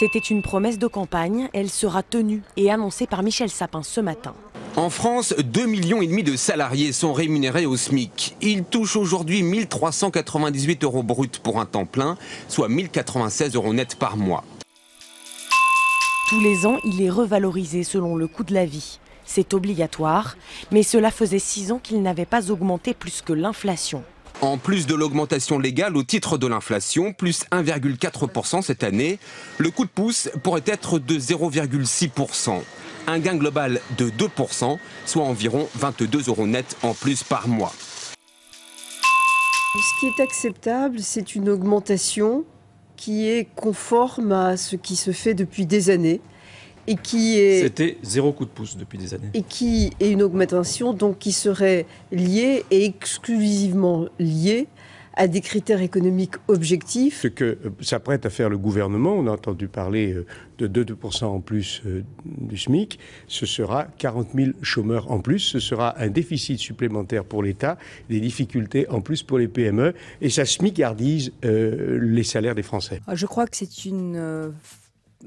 C'était une promesse de campagne, elle sera tenue et annoncée par Michel Sapin ce matin. En France, 2,5 millions et demi de salariés sont rémunérés au SMIC. Ils touchent aujourd'hui 1398 euros bruts pour un temps plein, soit 1096 euros nets par mois. Tous les ans, il est revalorisé selon le coût de la vie. C'est obligatoire, mais cela faisait six ans qu'il n'avait pas augmenté plus que l'inflation. En plus de l'augmentation légale au titre de l'inflation, plus 1,4% cette année, le coup de pouce pourrait être de 0,6%. Un gain global de 2%, soit environ 22 euros net en plus par mois. Ce qui est acceptable, c'est une augmentation qui est conforme à ce qui se fait depuis des années qui est... C'était zéro coup de pouce depuis des années. Et qui est une augmentation donc qui serait liée et exclusivement liée à des critères économiques objectifs. Ce que euh, s'apprête à faire le gouvernement, on a entendu parler euh, de 2% en plus euh, du SMIC, ce sera 40 000 chômeurs en plus, ce sera un déficit supplémentaire pour l'État, des difficultés en plus pour les PME, et ça SMICardise les salaires des Français. Ah, je crois que c'est une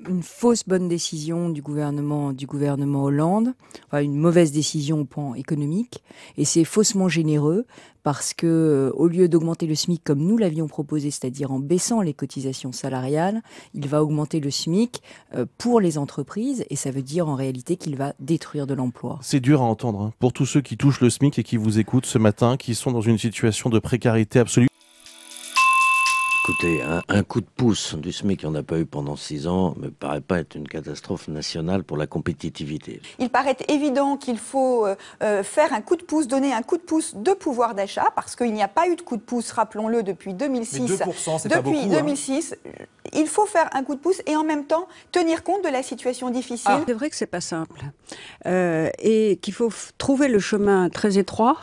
une fausse bonne décision du gouvernement, du gouvernement Hollande, enfin une mauvaise décision au plan économique, et c'est faussement généreux parce que euh, au lieu d'augmenter le SMIC comme nous l'avions proposé, c'est-à-dire en baissant les cotisations salariales, il va augmenter le SMIC euh, pour les entreprises et ça veut dire en réalité qu'il va détruire de l'emploi. C'est dur à entendre hein. pour tous ceux qui touchent le SMIC et qui vous écoutent ce matin, qui sont dans une situation de précarité absolue. Écoutez, un, coup de pouce du SMIC qui n'a pas eu pendant six ans ne paraît pas être une catastrophe nationale pour la compétitivité. Il paraît évident qu'il faut euh, euh, faire un coup de pouce, donner un coup de pouce de pouvoir d'achat, parce qu'il n'y a pas eu de coup de pouce, rappelons-le, depuis 2006. Mais 2%, depuis pas beaucoup, 2006, hein. il faut faire un coup de pouce et en même temps tenir compte de la situation difficile. Ah, c'est vrai que c'est pas simple euh, et qu'il faut trouver le chemin très étroit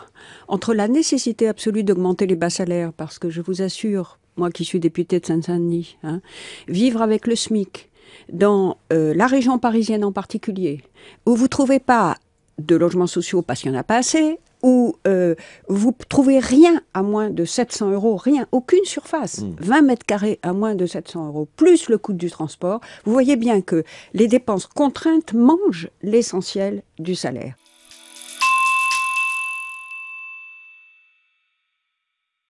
entre la nécessité absolue d'augmenter les bas salaires, parce que je vous assure, moi qui suis députée de saint denis hein. vivre avec le SMIC dans euh, la région parisienne en particulier, où vous ne trouvez pas de logements sociaux parce qu'il n'y en a pas assez, où euh, vous trouvez rien à moins de 700 euros, rien, aucune surface, 20 hmm. mètres carrés à moins de 700 euros, plus le coût du transport, vous voyez bien que les dépenses contraintes mangent l'essentiel du salaire.